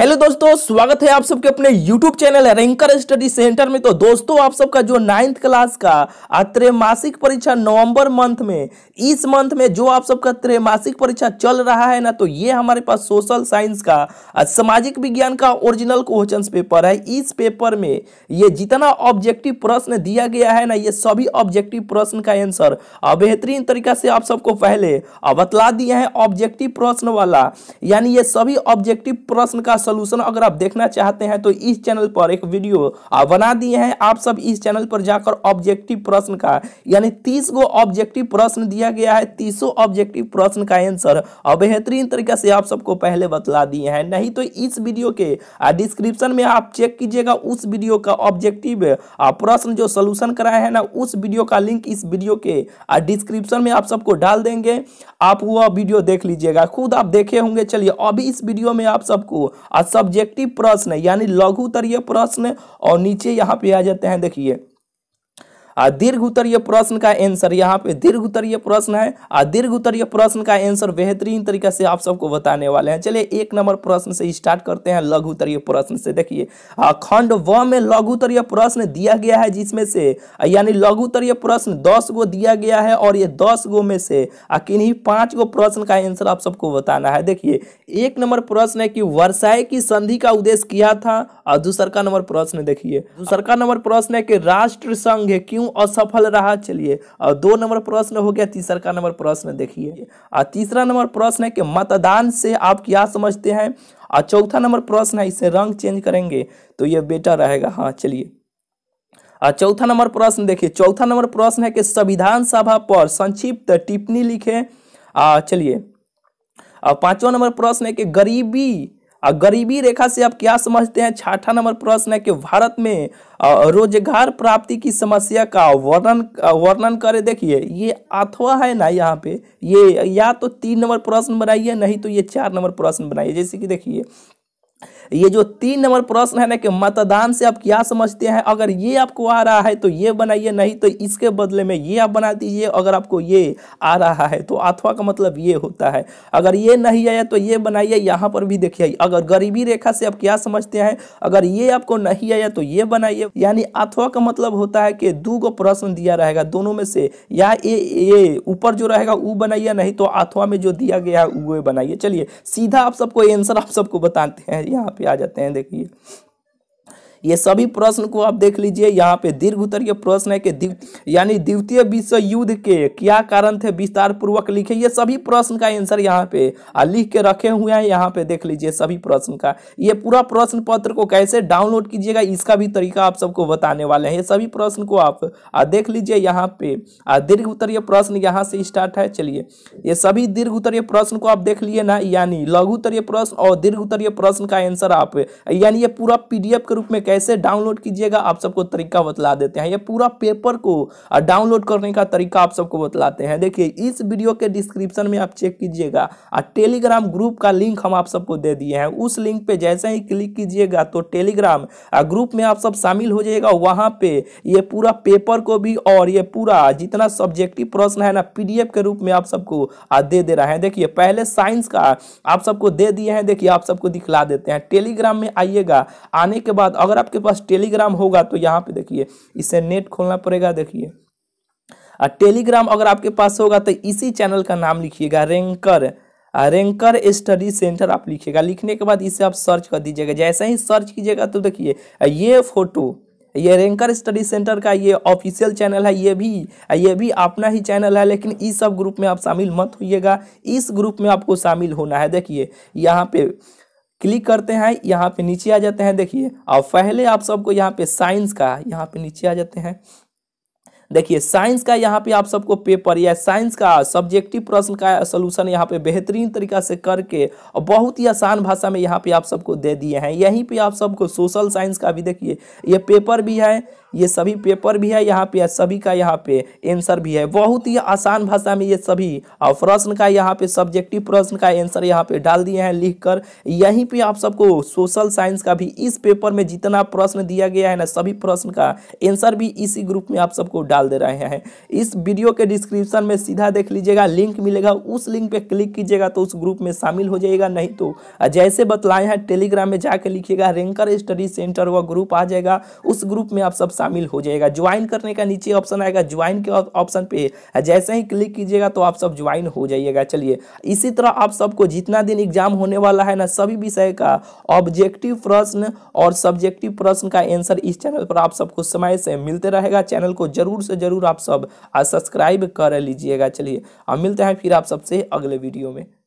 hello दोस्तों स्वागत है आप सबके अपने YouTube channel ranker study centre में तो दोस्तों आप सबका जो नाइन्थ क्लास का त्रैमासिक परीक्षा नवंबर मंथ में इस मंथ में जो आप सबका त्रैमासिक परीक्षा चल रहा है ना तो ये हमारे पास सोशल साइंस का सामाजिक विज्ञान का ओरिजिनल क्वेश्चन पेपर है इस पेपर में ये जितना ऑब्जेक्टिव प्रश्न दिया गया है ना ये सभी ऑब्जेक्टिव प्रश्न का आंसर बेहतरीन तरीका से आप सबको पहले बतला दिया है ऑब्जेक्टिव प्रश्न वाला यानी ये सभी ऑब्जेक्टिव प्रश्न का सोल्यूशन अगर आप देखना चाहते हैं तो इस चैनल पर एक वीडियो बना दिए हैं आप सब इस चैनल पर जाकर ऑब्जेक्टिव प्रश्न का यानी तीस गो ऑब्जेक्टिव प्रश्न दिया गया है तीसों ऑब्जेक्टिव प्रश्न का आंसर बेहतरीन तरीके से आप सबको पहले बतला दिए हैं नहीं तो इस वीडियो के डिस्क्रिप्शन में आप चेक कीजिएगा उस वीडियो का ऑब्जेक्टिव प्रश्न जो सोल्यूशन कराए हैं ना उस वीडियो का लिंक इस वीडियो के डिस्क्रिप्शन में आप सबको डाल देंगे आप वह वीडियो देख लीजिएगा खुद आप देखे होंगे चलिए अभी इस वीडियो में आप सबको और सब्जेक्टिव प्रश्न यानी उत्तरीय प्रश्न और नीचे यहाँ पे आ जाते हैं देखिए दीर्घ उत्तरीय प्रश्न का आंसर यहाँ पे दीर्घ उत्तरीय प्रश्न है दीर्घ उत्तरीय प्रश्न का आंसर बेहतरीन तरीके से आप सबको बताने वाले हैं चलिए एक नंबर प्रश्न से स्टार्ट करते हैं लघु उत्तरीय प्रश्न से देखिए खंड व में लघु उत्तरीय प्रश्न दिया गया है जिसमें से यानी लघु उत्तरीय प्रश्न दस गो दिया गया है और ये दस गो में से किन्हीं पांच गो प्रश्न का आंसर आप सबको बताना है देखिए एक नंबर प्रश्न है कि वर्षाए की संधि का उद्देश्य क्या था और दूसर का नंबर प्रश्न देखिए दूसर का नंबर प्रश्न है कि राष्ट्र संघ क्यों क्यों असफल रहा चलिए और दो नंबर प्रश्न हो गया तीसरा का नंबर प्रश्न देखिए और तीसरा नंबर प्रश्न है कि मतदान से आप क्या समझते हैं और चौथा नंबर प्रश्न है इसे रंग चेंज करेंगे तो ये बेटर रहेगा हाँ चलिए और चौथा नंबर प्रश्न देखिए चौथा नंबर प्रश्न है कि संविधान सभा पर संक्षिप्त टिप्पणी लिखे चलिए और पांचवा नंबर प्रश्न है कि गरीबी और गरीबी रेखा से आप क्या समझते हैं छठा नंबर प्रश्न है कि भारत में रोजगार प्राप्ति की समस्या का वर्णन वर्णन करें देखिए ये अथवा है ना यहाँ पे ये या तो तीन नंबर प्रश्न बनाइए नहीं तो ये चार नंबर प्रश्न बनाइए जैसे कि देखिए ये जो तीन नंबर प्रश्न है ना कि मतदान से आप क्या समझते हैं अगर ये आपको आ रहा है तो ये बनाइए नहीं तो इसके बदले में ये आप बना दीजिए अगर आपको ये आ रहा है तो अथवा का मतलब ये होता है अगर ये नहीं आया तो ये बनाइए यहाँ पर भी देखिए अगर गरीबी रेखा से आप क्या समझते हैं अगर ये आपको नहीं आया तो ये बनाइए यानी अथवा का मतलब होता है कि दो गो प्रश्न दिया रहेगा दोनों में से या ये ऊपर जो रहेगा वो बनाइए नहीं तो अथवा में जो दिया गया है वो बनाइए चलिए सीधा आप सबको आंसर आप सबको बताते हैं यहाँ पे पे आ जाते हैं देखिए ये सभी प्रश्न को आप देख लीजिए यहाँ पे दीर्घ उत्तरीय प्रश्न है कि दिव, यानी द्वितीय विश्व युद्ध के क्या कारण थे विस्तार पूर्वक लिखे ये सभी प्रश्न का आंसर यहाँ पे लिख के रखे हुए हैं यहाँ पे देख लीजिए सभी प्रश्न का ये पूरा प्रश्न पत्र को कैसे डाउनलोड कीजिएगा इसका भी तरीका आप सबको बताने वाले हैं ये सभी प्रश्न को आप देख लीजिए यहाँ पे दीर्घ उत्तरीय प्रश्न यहाँ से स्टार्ट है चलिए ये सभी दीर्घ उत्तरीय प्रश्न को आप देख लिए ना यानी लघु उत्तरीय प्रश्न और दीर्घ उत्तरीय प्रश्न का आंसर आप यानी ये पूरा पीडीएफ के रूप में कैसे डाउनलोड कीजिएगा आप सबको तरीका बतला देते हैं ये पूरा पेपर को डाउनलोड करने का तरीका आप सबको बतलाते हैं देखिए इस वीडियो के डिस्क्रिप्शन में आप चेक कीजिएगा और टेलीग्राम ग्रुप का लिंक हम आप सबको दे दिए हैं उस लिंक पे जैसे ही क्लिक कीजिएगा तो टेलीग्राम ग्रुप में आप सब शामिल हो जाएगा वहाँ पे ये पूरा पेपर को भी और ये पूरा जितना सब्जेक्टिव प्रश्न है ना पी के रूप में आप सबको दे दे रहे हैं देखिए पहले साइंस का आप सबको दे दिए हैं देखिए आप सबको दिखला देते हैं टेलीग्राम में आइएगा आने के बाद अगर आपके पास टेलीग्राम होगा तो यहाँ पे देखिए इसे नेट खोलना पड़ेगा देखिए और टेलीग्राम अगर आपके पास होगा तो इसी चैनल का नाम लिखिएगा रेंकर रेंकर स्टडी सेंटर आप लिखिएगा लिखने के बाद इसे आप सर्च कर दीजिएगा जैसे ही सर्च कीजिएगा तो देखिए ये फोटो ये रेंकर स्टडी सेंटर का ये ऑफिशियल चैनल है ये भी ये भी अपना ही चैनल है लेकिन इस सब ग्रुप में आप शामिल मत होइएगा इस ग्रुप में आपको शामिल होना है देखिए यहाँ पे क्लिक करते हैं यहाँ पे नीचे आ जाते हैं देखिए और पहले आप सबको यहाँ पे साइंस का यहाँ पे नीचे आ जाते हैं देखिए साइंस का यहाँ पे आप सबको पेपर या साइंस का सब्जेक्टिव प्रश्न का सोल्यूशन यहाँ पे बेहतरीन तरीका से करके और बहुत ही आसान भाषा में यहाँ पे आप सबको दे दिए हैं यहीं पे आप सबको सोशल साइंस का भी देखिए ये पेपर भी है ये सभी पेपर भी है यहाँ पे सभी का यहाँ पे आंसर भी है बहुत ही आसान भाषा में ये सभी और प्रश्न का यहाँ पे सब्जेक्टिव प्रश्न का आंसर यहाँ पे डाल दिए हैं लिखकर यहीं पे आप सबको सोशल साइंस का भी इस पेपर में जितना प्रश्न दिया गया है ना सभी प्रश्न का आंसर भी इसी ग्रुप में आप सबको डाल दे रहे हैं इस वीडियो के डिस्क्रिप्शन में सीधा देख लीजिएगा लिंक मिलेगा उस लिंक पे क्लिक कीजिएगा तो उस ग्रुप में शामिल हो जाएगा नहीं तो जैसे बतलाए हैं टेलीग्राम में जाकर लिखिएगा रेंकर स्टडी सेंटर वह ग्रुप आ जाएगा उस ग्रुप में आप सब शामिल हो जाएगा ज्वाइन करने का नीचे ऑप्शन आएगा ज्वाइन के ऑप्शन पे जैसे ही क्लिक कीजिएगा तो आप सब ज्वाइन हो जाइएगा चलिए इसी तरह आप सबको जितना दिन एग्जाम होने वाला है ना सभी विषय का ऑब्जेक्टिव प्रश्न और सब्जेक्टिव प्रश्न का आंसर इस चैनल पर आप सबको समय से मिलते रहेगा चैनल को जरूर से जरूर आप सब सब्सक्राइब कर लीजिएगा चलिए अब मिलते हैं फिर आप सबसे अगले वीडियो में